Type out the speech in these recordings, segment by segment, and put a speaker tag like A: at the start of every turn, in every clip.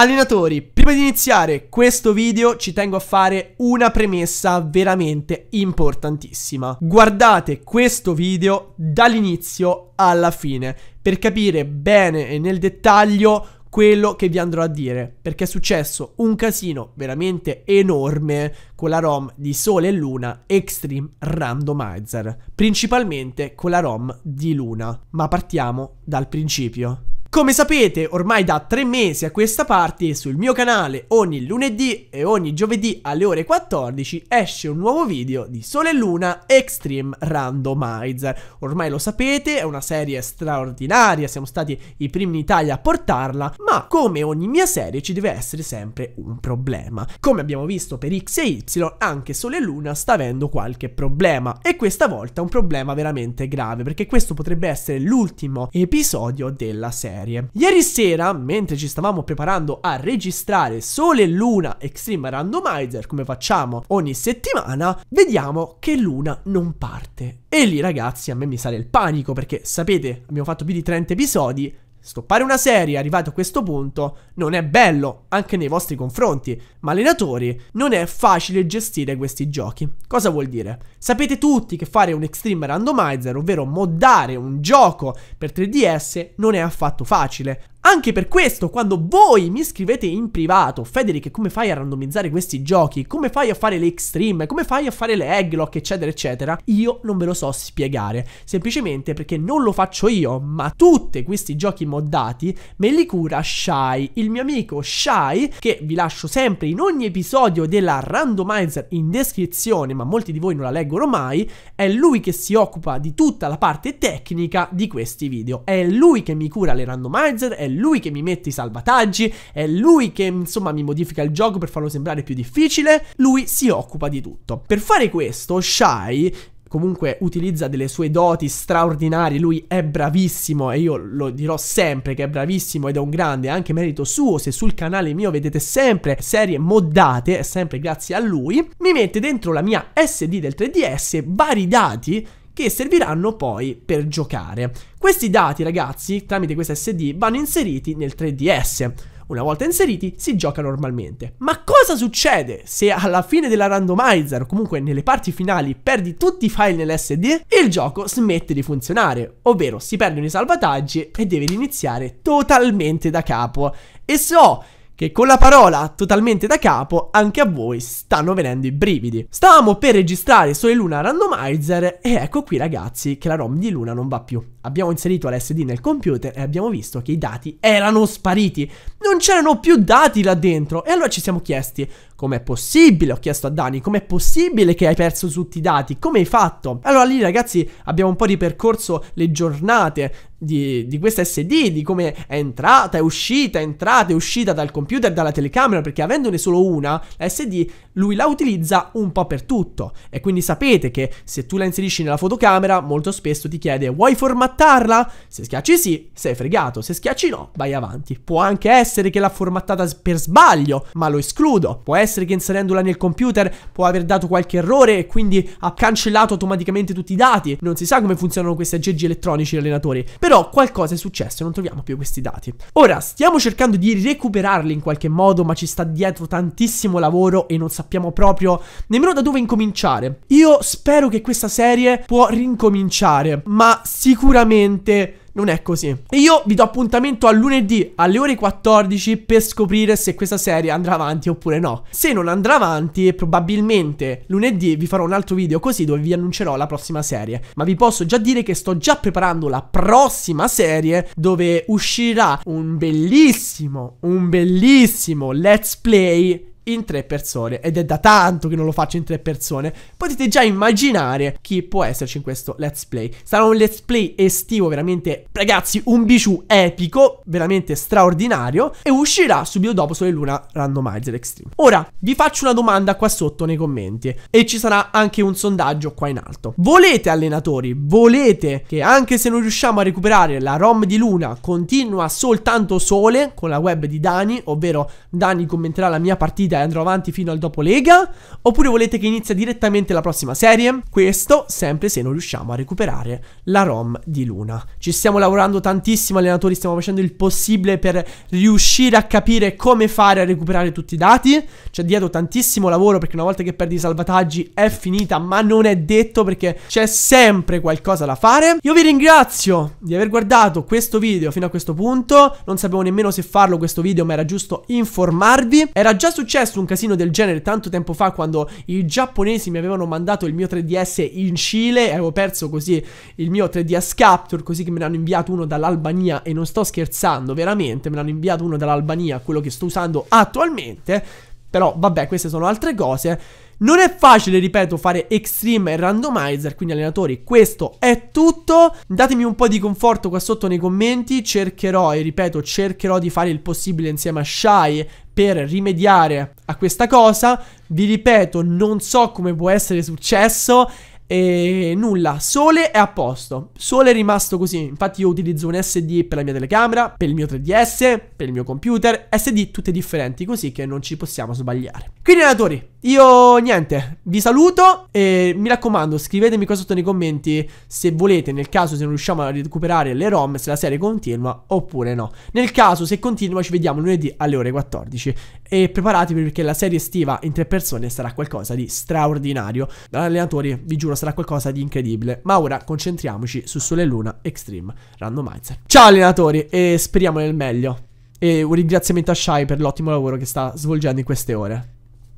A: Allenatori, prima di iniziare questo video ci tengo a fare una premessa veramente importantissima. Guardate questo video dall'inizio alla fine per capire bene e nel dettaglio quello che vi andrò a dire, perché è successo un casino veramente enorme con la ROM di Sole e Luna Extreme Randomizer, principalmente con la ROM di Luna. Ma partiamo dal principio. Come sapete, ormai da tre mesi a questa parte, sul mio canale ogni lunedì e ogni giovedì alle ore 14 esce un nuovo video di Sole e Luna Extreme Randomizer. Ormai lo sapete, è una serie straordinaria, siamo stati i primi in Italia a portarla, ma come ogni mia serie ci deve essere sempre un problema. Come abbiamo visto per X e Y, anche Sole e Luna sta avendo qualche problema, e questa volta un problema veramente grave, perché questo potrebbe essere l'ultimo episodio della serie serie. Ieri sera, mentre ci stavamo preparando a registrare Sole e Luna Extreme Randomizer, come facciamo ogni settimana, vediamo che Luna non parte. E lì ragazzi a me mi sale il panico perché sapete abbiamo fatto più di 30 episodi Stoppare una serie arrivato a questo punto non è bello, anche nei vostri confronti, ma allenatori non è facile gestire questi giochi. Cosa vuol dire? Sapete tutti che fare un Extreme Randomizer, ovvero moddare un gioco per 3DS, non è affatto facile, anche per questo, quando voi mi scrivete in privato, Federic, come fai a randomizzare questi giochi? Come fai a fare le extreme? Come fai a fare le egglock, eccetera, eccetera? Io non ve lo so spiegare, semplicemente perché non lo faccio io, ma tutti questi giochi moddati me li cura Shai, il mio amico Shai, che vi lascio sempre in ogni episodio della randomizer in descrizione, ma molti di voi non la leggono mai, è lui che si occupa di tutta la parte tecnica di questi video. È lui che mi cura le randomizer, è è lui che mi mette i salvataggi, è lui che insomma mi modifica il gioco per farlo sembrare più difficile, lui si occupa di tutto. Per fare questo, Shai comunque utilizza delle sue doti straordinarie, lui è bravissimo e io lo dirò sempre che è bravissimo ed è un grande, anche merito suo, se sul canale mio vedete sempre serie moddate, è sempre grazie a lui, mi mette dentro la mia SD del 3DS vari dati che serviranno poi per giocare. Questi dati ragazzi tramite questa SD vanno inseriti nel 3DS. Una volta inseriti si gioca normalmente. Ma cosa succede se alla fine della randomizer o comunque nelle parti finali perdi tutti i file nell'SD il gioco smette di funzionare? Ovvero si perdono i salvataggi e devi iniziare totalmente da capo. E so che con la parola totalmente da capo anche a voi stanno venendo i brividi. Stavamo per registrare Sole Luna Randomizer e ecco qui ragazzi che la ROM di Luna non va più. Abbiamo inserito l'SD nel computer e abbiamo visto che i dati erano spariti, non c'erano più dati là dentro e allora ci siamo chiesti Com'è possibile? Ho chiesto a Dani, com'è possibile che hai perso tutti i dati? Come hai fatto? Allora lì ragazzi abbiamo un po' ripercorso le giornate di, di, questa SD, di come è entrata, è uscita, è entrata, è uscita dal computer, dalla telecamera, perché avendone solo una, la SD, lui la utilizza un po' per tutto. E quindi sapete che se tu la inserisci nella fotocamera, molto spesso ti chiede vuoi formattarla? Se schiacci sì, sei fregato, se schiacci no, vai avanti. Può anche essere che l'ha formattata per sbaglio, ma lo escludo. Può essere essere che inserendola nel computer può aver dato qualche errore e quindi ha cancellato automaticamente tutti i dati. Non si sa come funzionano questi aggeggi elettronici allenatori, però qualcosa è successo e non troviamo più questi dati. Ora, stiamo cercando di recuperarli in qualche modo, ma ci sta dietro tantissimo lavoro e non sappiamo proprio nemmeno da dove incominciare. Io spero che questa serie può rincominciare, ma sicuramente non è così. E io vi do appuntamento a lunedì alle ore 14 per scoprire se questa serie andrà avanti oppure no. Se non andrà avanti, probabilmente lunedì vi farò un altro video così dove vi annuncerò la prossima serie. Ma vi posso già dire che sto già preparando la prossima serie dove uscirà un bellissimo, un bellissimo let's play in tre persone ed è da tanto che non lo faccio in tre persone. Potete già immaginare chi può esserci in questo let's play. Sarà un let's play estivo veramente, ragazzi, un bijou epico, veramente straordinario e uscirà subito dopo Sole Luna Randomizer Extreme. Ora, vi faccio una domanda qua sotto nei commenti e ci sarà anche un sondaggio qua in alto. Volete allenatori, volete che anche se non riusciamo a recuperare la ROM di Luna continua soltanto Sole con la web di Dani, ovvero Dani commenterà la mia partita dai cioè, andrò avanti fino al dopo Lega? Oppure volete che inizia direttamente la prossima serie? Questo sempre se non riusciamo a recuperare la ROM di Luna. Ci stiamo lavorando tantissimo allenatori, stiamo facendo il possibile per riuscire a capire come fare a recuperare tutti i dati. C'è dietro tantissimo lavoro perché una volta che perdi i salvataggi è finita, ma non è detto perché c'è sempre qualcosa da fare. Io vi ringrazio di aver guardato questo video fino a questo punto. Non sapevo nemmeno se farlo questo video, ma era giusto informarvi. Era già successo successo un casino del genere tanto tempo fa quando i giapponesi mi avevano mandato il mio 3DS in Cile e avevo perso così il mio 3DS Capture, così che me ne hanno inviato uno dall'Albania e non sto scherzando, veramente me ne hanno inviato uno dall'Albania, quello che sto usando attualmente. Però vabbè, queste sono altre cose. Non è facile, ripeto, fare extreme e randomizer, quindi allenatori, questo è tutto. Datemi un po' di conforto qua sotto nei commenti, cercherò e ripeto, cercherò di fare il possibile insieme a Shy per rimediare a questa cosa. Vi ripeto, non so come può essere successo e nulla, Sole è a posto. Sole è rimasto così. Infatti io utilizzo un SD per la mia telecamera, per il mio 3DS, per il mio computer, SD tutte differenti, così che non ci possiamo sbagliare. Quindi allenatori, io niente, vi saluto e mi raccomando scrivetemi qua sotto nei commenti se volete, nel caso se non riusciamo a recuperare le ROM, se la serie continua oppure no. Nel caso se continua ci vediamo lunedì alle ore 14 e preparatevi perché la serie estiva in tre persone sarà qualcosa di straordinario. Allenatori, vi giuro sarà qualcosa di incredibile, ma ora concentriamoci su Sole e Luna Extreme Randomizer. Ciao allenatori e speriamo nel meglio e un ringraziamento a Shai per l'ottimo lavoro che sta svolgendo in queste ore.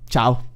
A: Ciao!